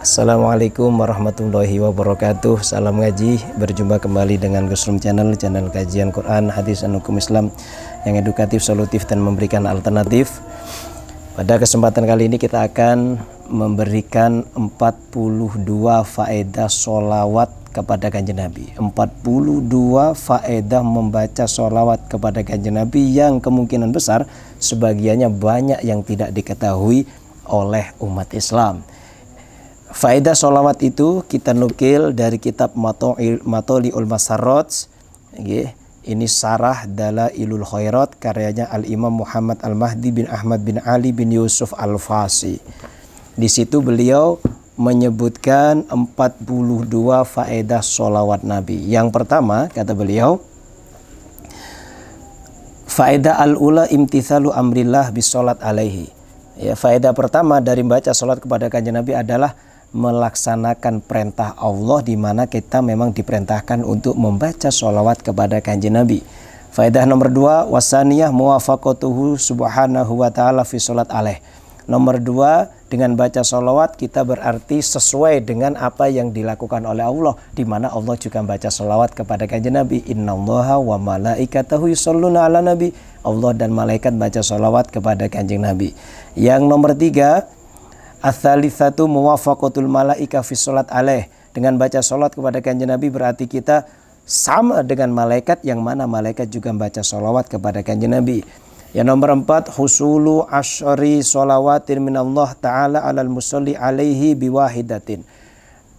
Assalamualaikum warahmatullahi wabarakatuh Salam ngaji Berjumpa kembali dengan Gusrum Channel Channel kajian Quran, hadis, dan hukum Islam Yang edukatif, solutif, dan memberikan alternatif Pada kesempatan kali ini kita akan memberikan 42 faedah solawat kepada kanjeng Nabi 42 faedah membaca solawat kepada kanjeng Nabi yang kemungkinan besar sebagiannya banyak yang tidak diketahui oleh umat Islam faedah solawat itu kita nukil dari kitab Matoli Ulma ini Sarah Dala Ilul Khairat karyanya Al-Imam Muhammad Al-Mahdi bin Ahmad bin Ali bin Yusuf Al-Fasi di situ beliau menyebutkan 42 faedah sholawat Nabi. Yang pertama, kata beliau, faedah al-ula imtithalu amrillah bisolat alaihi. Ya, faedah pertama dari baca sholat kepada kanjeng Nabi adalah melaksanakan perintah Allah di mana kita memang diperintahkan untuk membaca sholawat kepada kanjeng Nabi. Faedah nomor dua, wasaniyah muwafaqatuhu subhanahu wa ta'ala fi sholat alaihi. Nomor dua, dengan baca solawat kita berarti sesuai dengan apa yang dilakukan oleh Allah. Di mana Allah juga baca solawat kepada kanjeng Nabi. Inna Allah wa malaikatahu yusalluna ala nabi. Allah dan malaikat baca solawat kepada kanjeng Nabi. Yang nomor tiga, Athalithatu muwafaqatul malaika fi sholat alaih. Dengan baca sholat kepada kanjeng Nabi berarti kita sama dengan malaikat yang mana malaikat juga baca sholawat kepada kanjeng Nabi. Yang nomor empat, husulu ashari solawatin minallah ta'ala alal musalli alaihi biwahidatin.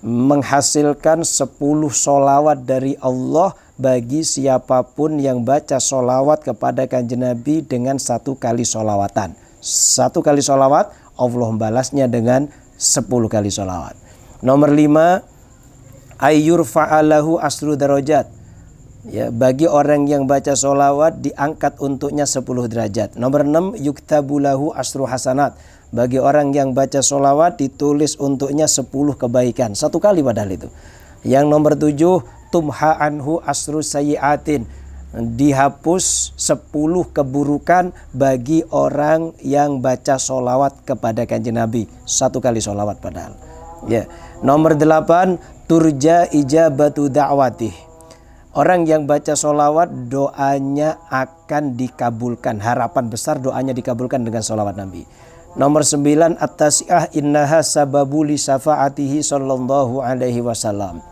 Menghasilkan sepuluh solawat dari Allah bagi siapapun yang baca solawat kepada kanjeng Nabi dengan satu kali solawatan. Satu kali solawat, Allah membalasnya dengan sepuluh kali solawat. Nomor lima, ayyur fa'alahu asru darajat ya bagi orang yang baca solawat diangkat untuknya 10 derajat nomor 6 yuktabulahu asru hasanat bagi orang yang baca solawat ditulis untuknya 10 kebaikan satu kali padahal itu yang nomor 7 tumha anhu asru sayiatin dihapus 10 keburukan bagi orang yang baca solawat kepada kanji Nabi satu kali solawat padahal ya nomor 8 turja ijabatu da'watih Orang yang baca solawat doanya akan dikabulkan. Harapan besar doanya dikabulkan dengan solawat Nabi. Nomor 9 at-tasi'ah innaha sababuli syafaatihi sallallahu alaihi wasallam.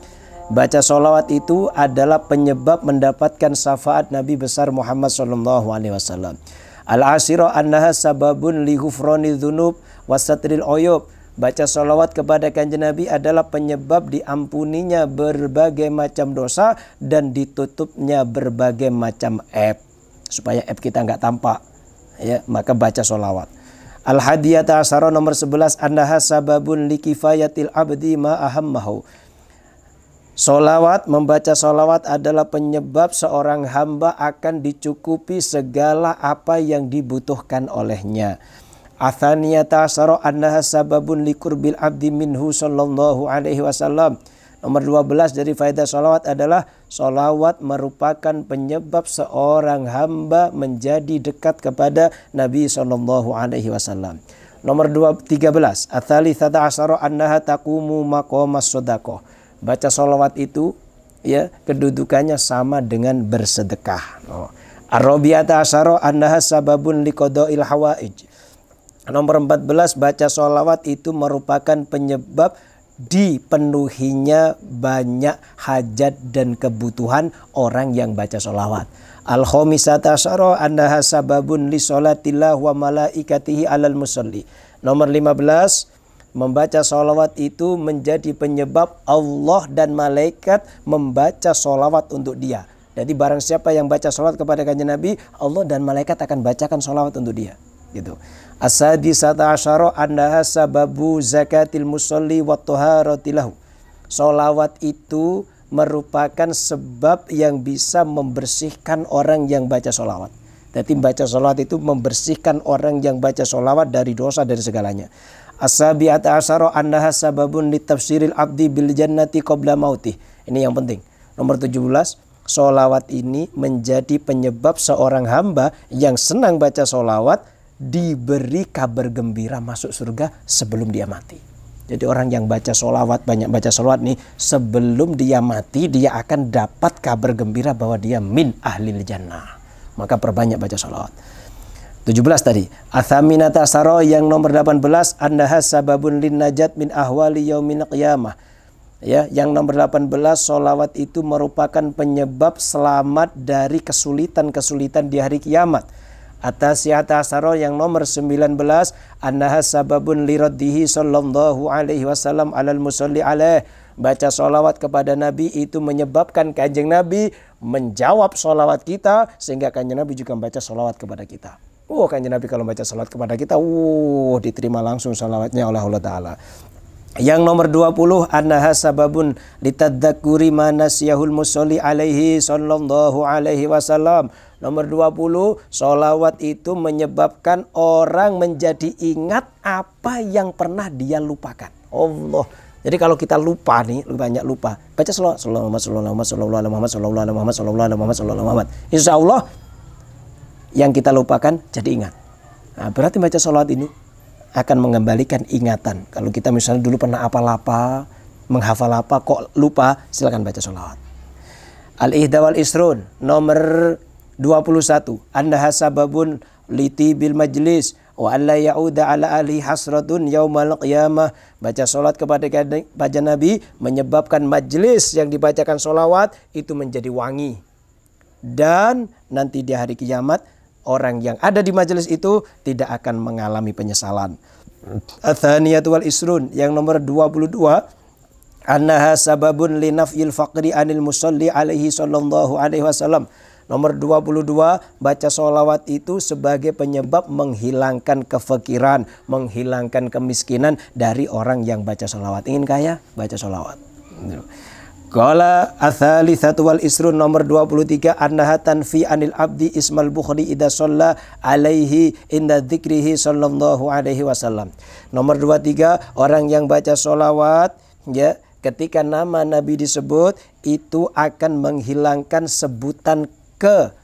Baca solawat itu adalah penyebab mendapatkan syafaat Nabi besar Muhammad sallallahu alaihi wasallam. Al-asira annaha sababun lihufroni ghufrani wasatril ayub Baca sholawat kepada kanjeng Nabi adalah penyebab diampuninya berbagai macam dosa dan ditutupnya berbagai macam app. Supaya app kita nggak tampak. Ya, maka baca sholawat. Al hadiyata asara nomor 11 annaha sababun likifayatil abdi ma ahammahu. Solawat, membaca solawat adalah penyebab seorang hamba akan dicukupi segala apa yang dibutuhkan olehnya. Athaniyata asyara annaha sababun likurbil abdi minhu sallallahu alaihi wasallam. Nomor 12 dari faedah salawat adalah salawat merupakan penyebab seorang hamba menjadi dekat kepada Nabi sallallahu Alaihi Wasallam. Nomor 13. Athalithata thata asaro annaha takumu makomas sodako. Baca salawat itu ya kedudukannya sama dengan bersedekah. Oh. Arrobiyata asaro annaha sababun likodoil hawaij. Nomor 14 baca sholawat itu merupakan penyebab dipenuhinya banyak hajat dan kebutuhan orang yang baca sholawat. Al-khomisata syara anda sababun li sholatillah wa malaikatihi alal musalli. Nomor 15 Membaca sholawat itu menjadi penyebab Allah dan malaikat membaca sholawat untuk dia. Jadi barang siapa yang baca sholawat kepada kanjeng Nabi, Allah dan malaikat akan bacakan sholawat untuk dia. Gitu. Asadi sata asyara annaha sababu zakatil musalli wa taharatilahu. Solawat itu merupakan sebab yang bisa membersihkan orang yang baca solawat. Jadi baca solawat itu membersihkan orang yang baca solawat dari dosa dari segalanya. Asabi ata asyara annaha sababun litafsiril abdi bil jannati qabla mauti. Ini yang penting. Nomor 17, solawat ini menjadi penyebab seorang hamba yang senang baca solawat diberi kabar gembira masuk surga sebelum dia mati. Jadi orang yang baca sholawat, banyak baca sholawat nih, sebelum dia mati, dia akan dapat kabar gembira bahwa dia min ahli jannah. Maka perbanyak baca sholawat. 17 tadi. Athaminata saro yang nomor 18, andaha sababun lin najat min ahwali yaumin qiyamah. Ya, yang nomor 18 solawat itu merupakan penyebab selamat dari kesulitan-kesulitan di hari kiamat Atas sihat Asaro yang nomor 19 Annaha sababun liraddihi sallallahu alaihi wasallam alal musalli alaih Baca solawat kepada Nabi itu menyebabkan kanjeng Nabi menjawab solawat kita sehingga kanjeng Nabi juga membaca solawat kepada kita. Oh kanjeng Nabi kalau baca solawat kepada kita, uh diterima langsung solawatnya oleh Allah Ta'ala. Yang nomor 20 annaha sababun litadzakuri manasiyahul musolli alaihi sallallahu alaihi wasallam. Nomor 20, solawat itu menyebabkan orang menjadi ingat apa yang pernah dia lupakan. Allah. Jadi kalau kita lupa nih, banyak lupa. Baca selawat. Sallallahu Muhammad, sallallahu wasallam, sallallahu Muhammad, sallallahu wasallam, sallallahu alaihi Insya Allah yang kita lupakan jadi ingat. Nah, berarti baca solawat ini akan mengembalikan ingatan. Kalau kita misalnya dulu pernah apa-apa, menghafal apa kok lupa, silakan baca sholawat. al ihdawal Isrun nomor 21. Anda hasababun liti bil majlis wa alla ya'uda ala ali hasratun yaumal qiyamah. Baca salat kepada baca Nabi menyebabkan majlis yang dibacakan solawat itu menjadi wangi. Dan nanti di hari kiamat orang yang ada di majelis itu tidak akan mengalami penyesalan. Athaniyatu wal isrun yang nomor 22 annaha sababun linafil faqri anil musalli alaihi sallallahu alaihi wasallam. Nomor 22, baca solawat itu sebagai penyebab menghilangkan kefakiran, menghilangkan kemiskinan dari orang yang baca solawat. Ingin kaya? Baca solawat. Qala athali wal isrun nomor 23 annaha tanfi anil abdi ismal bukhari idha sholla alaihi inda dzikrihi sallallahu alaihi wasallam. Nomor 23 orang yang baca solawat ya ketika nama Nabi disebut itu akan menghilangkan sebutan ke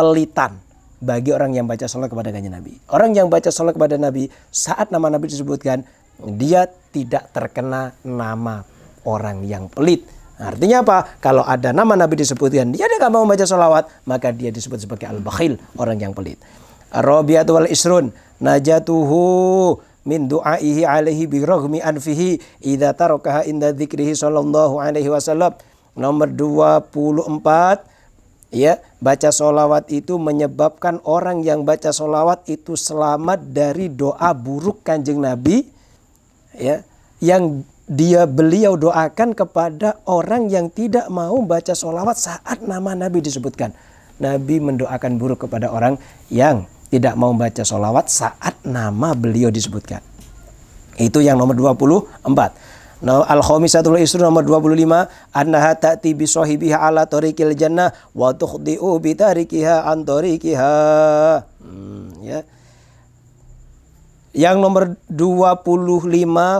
pelitan bagi orang yang baca sholat kepada kanjeng Nabi. Orang yang baca sholat kepada Nabi saat nama Nabi disebutkan dia tidak terkena nama orang yang pelit. Artinya apa? Kalau ada nama Nabi disebutkan, dia tidak mau membaca sholawat, maka dia disebut sebagai al-bakhil, orang yang pelit. Rabiatu wal isrun, najatuhu min du'aihi alaihi birogmi anfihi idha tarukaha inda dzikrihi sallallahu alaihi wasallam. Nomor 24 ya baca solawat itu menyebabkan orang yang baca solawat itu selamat dari doa buruk kanjeng nabi ya yang dia beliau doakan kepada orang yang tidak mau baca sholawat saat nama Nabi disebutkan. Nabi mendoakan buruk kepada orang yang tidak mau baca sholawat saat nama beliau disebutkan. Itu yang nomor 24. Nah, Al-Khamisatul Isru nomor 25 annaha ta'ti bi sahibiha ala tariqil jannah wa tukhdi'u bi tarikiha an tariqiha. Hmm, ya. Yang nomor 25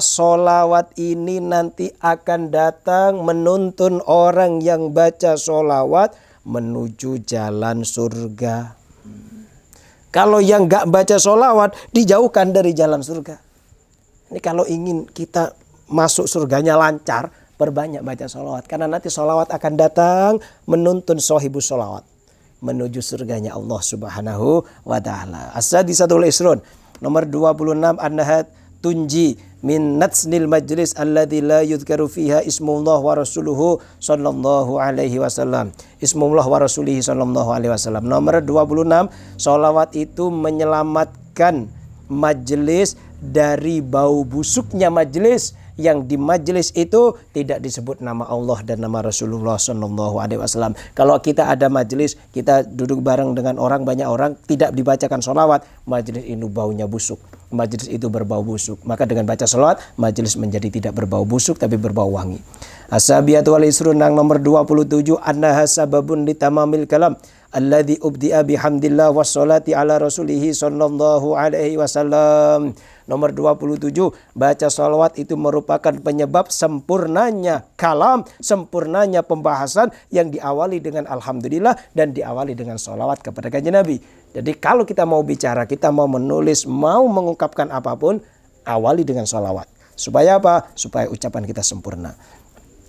solawat ini nanti akan datang menuntun orang yang baca solawat menuju jalan surga. Kalau yang gak baca solawat dijauhkan dari jalan surga. Ini kalau ingin kita masuk surganya lancar perbanyak baca solawat. Karena nanti solawat akan datang menuntun sohibu solawat menuju surganya Allah subhanahu wa ta'ala. Asadi satu isrun. Nomor 26 annahat tunji min natsnil majlis alladzi la yudhkaru fiha ismullah wa rasuluhu sallallahu alaihi wasallam. Ismullah wa rasulihi sallallahu alaihi wasallam. Nomor 26, solawat itu menyelamatkan majelis dari bau busuknya majelis yang di majelis itu tidak disebut nama Allah dan nama Rasulullah Shallallahu Alaihi Wasallam. Kalau kita ada majelis, kita duduk bareng dengan orang banyak orang, tidak dibacakan sholawat, majelis ini baunya busuk. Majelis itu berbau busuk. Maka dengan baca sholawat, majelis menjadi tidak berbau busuk tapi berbau wangi. Asabiyatul isrunang nomor 27 annaha sababun ditamamil kalam alladhi ubdi'a bihamdillah wassalati ala rasulih sallallahu alaihi wasallam. Nomor 27, baca salawat itu merupakan penyebab sempurnanya kalam, sempurnanya pembahasan yang diawali dengan alhamdulillah dan diawali dengan salawat kepada kanjeng Nabi. Jadi kalau kita mau bicara, kita mau menulis, mau mengungkapkan apapun, awali dengan salawat. Supaya apa? Supaya ucapan kita sempurna.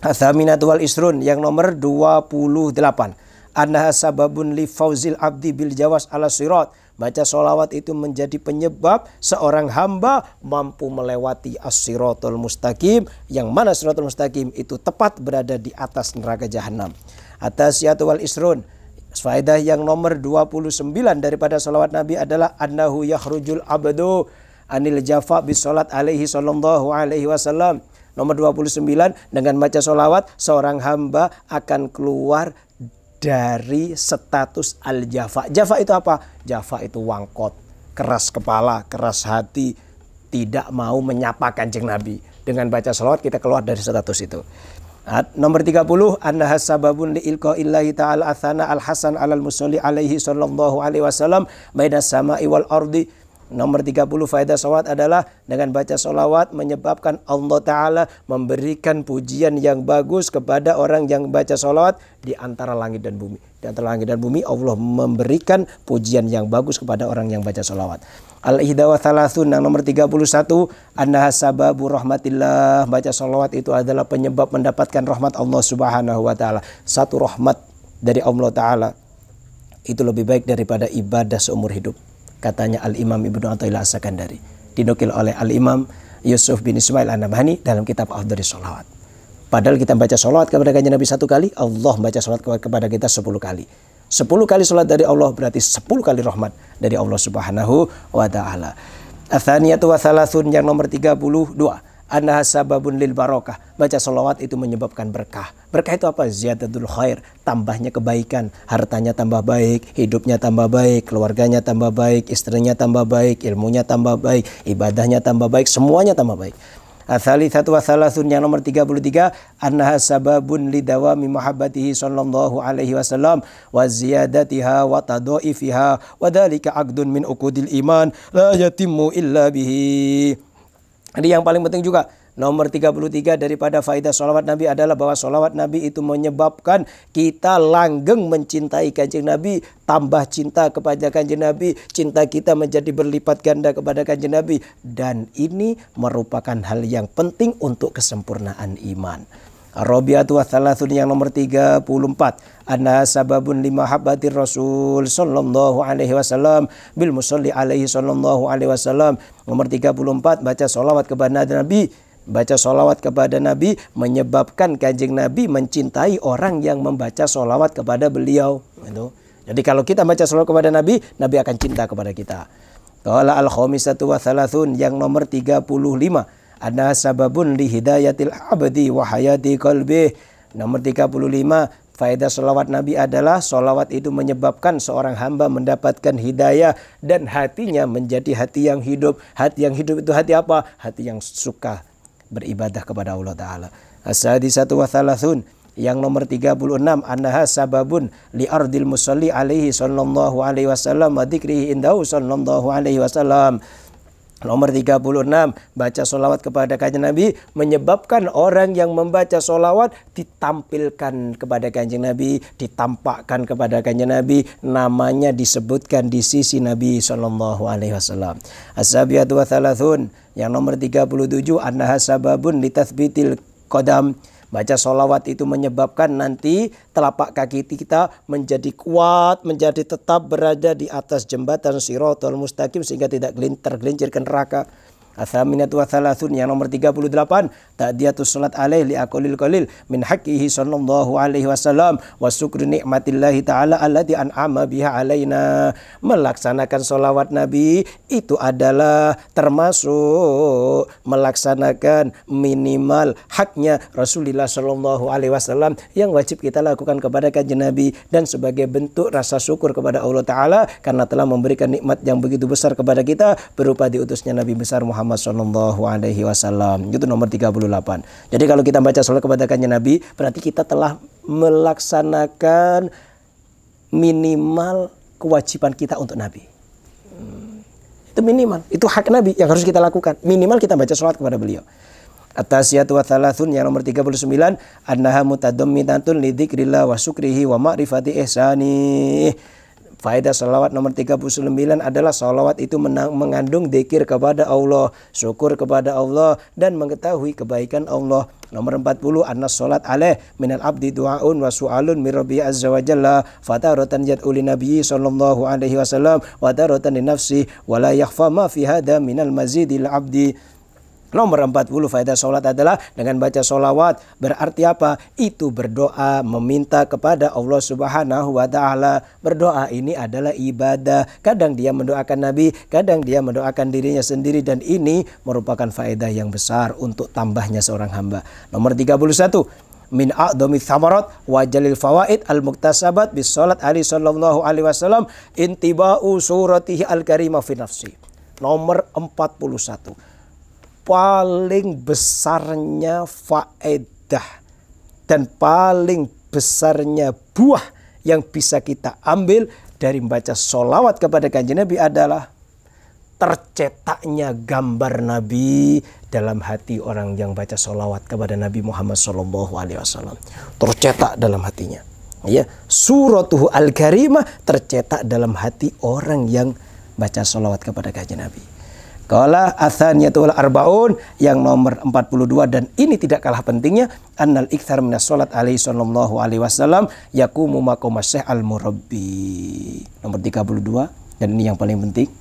Asaminatul isrun yang nomor 28 annaha sababun li fauzil abdi bil jawas ala sirat. Baca solawat itu menjadi penyebab seorang hamba mampu melewati as-siratul mustaqim. Yang mana siratul mustaqim itu tepat berada di atas neraka jahanam. Atas wal isrun. Faedah yang nomor 29 daripada solawat Nabi adalah annahu yakhrujul abdu anil jafa bisolat alaihi sallallahu alaihi wasallam. Nomor 29 dengan baca solawat seorang hamba akan keluar dari status al-jafa. Jafa itu apa? Jafa itu wangkot, keras kepala, keras hati, tidak mau menyapa kanjeng Nabi. Dengan baca salawat kita keluar dari status itu. Nomor 30 anna hasababun li ilqa illahi ta'ala athana al-hasan alal musalli alaihi sallallahu alaihi wasallam baina sama'i wal ardi Nomor 30 faedah salawat adalah dengan baca sholawat menyebabkan Allah Ta'ala memberikan pujian yang bagus kepada orang yang baca sholawat di antara langit dan bumi. Di antara langit dan bumi Allah memberikan pujian yang bagus kepada orang yang baca sholawat. Al-Ihdawa Thalathun yang nomor 31 Anna sababu rahmatillah Baca sholawat itu adalah penyebab mendapatkan rahmat Allah subhanahu wa ta'ala Satu rahmat dari Allah ta'ala Itu lebih baik daripada ibadah seumur hidup katanya Al-Imam Ibnu Athaillah As-Sakandari. Dinukil oleh Al-Imam Yusuf bin Ismail An-Nabhani dalam kitab Afdhari Salawat. Padahal kita baca salawat kepada kanjeng Nabi satu kali, Allah baca salawat kepada kita sepuluh kali. Sepuluh kali sholat dari Allah berarti sepuluh kali rahmat dari Allah Subhanahu wa taala. Athaniyatu wa thalathun yang nomor tiga puluh dua annaha sababun lil barokah. Baca solawat itu menyebabkan berkah. Berkah itu apa? Ziyadatul khair, tambahnya kebaikan, hartanya tambah baik, hidupnya tambah baik, keluarganya tambah baik, istrinya tambah baik, ilmunya tambah baik, ibadahnya tambah baik, semuanya tambah baik. Asali satu wasalasun yang nomor 33 annaha sababun lidawami mahabbatihi sallallahu alaihi wasallam wa ziyadatiha wa tadaifiha wa dhalika aqdun min uqudil iman la yatimmu illa bihi jadi yang paling penting juga nomor 33 daripada faedah sholawat Nabi adalah bahwa sholawat Nabi itu menyebabkan kita langgeng mencintai kanjeng Nabi, tambah cinta kepada kanjeng Nabi, cinta kita menjadi berlipat ganda kepada kanjeng Nabi. Dan ini merupakan hal yang penting untuk kesempurnaan iman. Rabiatu wa thalathun yang nomor 34 anna sababun lima habbatir rasul sallallahu alaihi wasallam bil musalli alaihi sallallahu alaihi wasallam nomor 34 baca solawat kepada nabi Baca solawat kepada Nabi menyebabkan kanjeng Nabi mencintai orang yang membaca solawat kepada beliau. Itu. Jadi kalau kita baca solawat kepada Nabi, Nabi akan cinta kepada kita. Qala al-khamisatu wa thalathun yang nomor 35 anna sababun li hidayatil abdi wa hayati qalbih. Nomor 35, Faedah solawat Nabi adalah solawat itu menyebabkan seorang hamba mendapatkan hidayah dan hatinya menjadi hati yang hidup. Hati yang hidup itu hati apa? Hati yang suka beribadah kepada Allah Ta'ala. Asadi satu wa thalathun. Yang nomor 36 annaha sababun li ardil musalli alaihi sallallahu alaihi wasallam wa dzikrihi indahu sallallahu alaihi wasallam. Nomor 36, baca solawat kepada kanjeng Nabi menyebabkan orang yang membaca solawat ditampilkan kepada kanjeng Nabi, ditampakkan kepada kanjeng Nabi, namanya disebutkan di sisi Nabi Shallallahu Alaihi Wasallam. Asabiyatu wa thalathun, yang nomor 37, annaha sababun litathbitil kodam Baca solawat itu menyebabkan nanti telapak kaki kita menjadi kuat, menjadi tetap berada di atas jembatan sirotol mustaqim sehingga tidak tergelincir ke neraka. Asaminat wa thalathun yang nomor 38 ta'diyatus salat alaih li akolil qalil min haqqihi sallallahu alaihi wasallam wa syukri nikmatillahi taala allati an'ama biha alaina. Melaksanakan solawat Nabi itu adalah termasuk melaksanakan minimal haknya Rasulullah sallallahu alaihi wasallam yang wajib kita lakukan kepada kanjeng Nabi dan sebagai bentuk rasa syukur kepada Allah taala karena telah memberikan nikmat yang begitu besar kepada kita berupa diutusnya Nabi besar Muhammad Muhammad Shallallahu Alaihi Wasallam. Itu nomor 38. Jadi kalau kita baca sholat kepada kanjeng Nabi, berarti kita telah melaksanakan minimal kewajiban kita untuk Nabi. Hmm. Itu minimal. Itu hak Nabi yang harus kita lakukan. Minimal kita baca sholat kepada beliau. Atas ya wa thalathun yang nomor 39 annaha mutadamminatun li dzikrillah wa syukrihi wa ma'rifati ihsanih Faedah salawat nomor 39 adalah salawat itu mengandung dikir kepada Allah, syukur kepada Allah, dan mengetahui kebaikan Allah. Nomor 40 annas salat alaih minal abdi du'aun wa su'alun min azza wa jalla fataratan yad'u nabiyyi sallallahu alaihi wasallam wa taratan li nafsi wa la yakhfa ma fi hadha minal mazidil abdi Nomor 40 faedah sholat adalah dengan baca sholawat berarti apa? Itu berdoa meminta kepada Allah subhanahu wa ta'ala. Berdoa ini adalah ibadah. Kadang dia mendoakan Nabi, kadang dia mendoakan dirinya sendiri dan ini merupakan faedah yang besar untuk tambahnya seorang hamba. Nomor 31 min a'domi thamarat wa jalil fawaid al muktasabat bis sholat ali sallallahu alaihi wasallam intiba'u suratihi al karimah fi nafsi nomor 41 paling besarnya faedah dan paling besarnya buah yang bisa kita ambil dari membaca sholawat kepada kanjeng Nabi adalah tercetaknya gambar Nabi dalam hati orang yang baca sholawat kepada Nabi Muhammad Shallallahu Alaihi Wasallam tercetak dalam hatinya ya suratuhu al karimah tercetak dalam hati orang yang baca sholawat kepada kanjeng Nabi Kala athaniyatul arbaun yang nomor 42 dan ini tidak kalah pentingnya annal ikthar minas salat alaihi sallallahu alaihi wasallam yakumu maqama al murabbi. Nomor 32 dan ini yang paling penting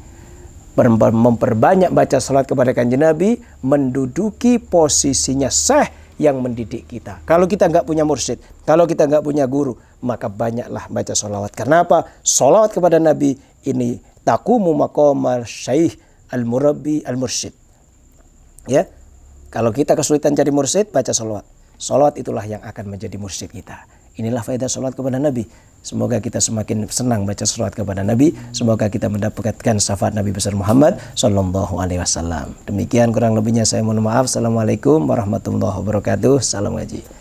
memperbanyak baca salat kepada kanjeng Nabi menduduki posisinya syekh yang mendidik kita. Kalau kita nggak punya mursyid, kalau kita nggak punya guru, maka banyaklah baca solawat. Kenapa? Solawat kepada Nabi ini takumu makomal syaih al-murabbi al-mursyid. Ya. Kalau kita kesulitan cari mursyid, baca salawat. Salawat itulah yang akan menjadi mursyid kita. Inilah faedah salawat kepada Nabi. Semoga kita semakin senang baca salawat kepada Nabi. Semoga kita mendapatkan syafaat Nabi besar Muhammad Sallallahu Alaihi Wasallam. Demikian kurang lebihnya saya mohon maaf. Assalamualaikum warahmatullahi wabarakatuh. Salam ngaji.